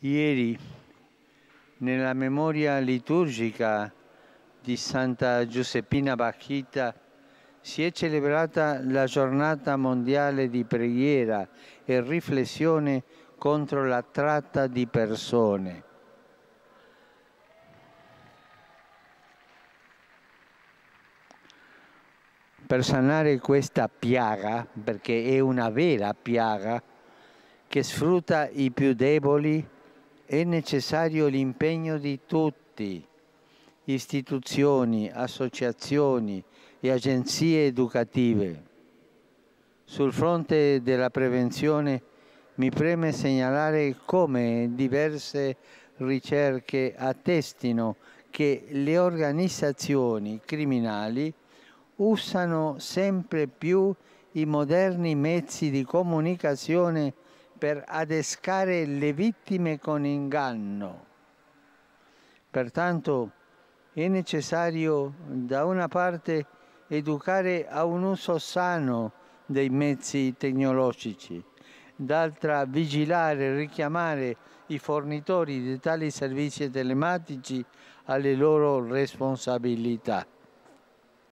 Ieri, nella memoria liturgica di Santa Giuseppina Bacchita, si è celebrata la giornata mondiale di preghiera e riflessione contro la tratta di persone. Per sanare questa piaga, perché è una vera piaga, che sfrutta i più deboli, è necessario l'impegno di tutti, istituzioni, associazioni e agenzie educative. Sul fronte della prevenzione mi preme segnalare come diverse ricerche attestino che le organizzazioni criminali usano sempre più i moderni mezzi di comunicazione per adescare le vittime con inganno. Pertanto è necessario da una parte educare a un uso sano dei mezzi tecnologici, d'altra vigilare e richiamare i fornitori di tali servizi telematici alle loro responsabilità.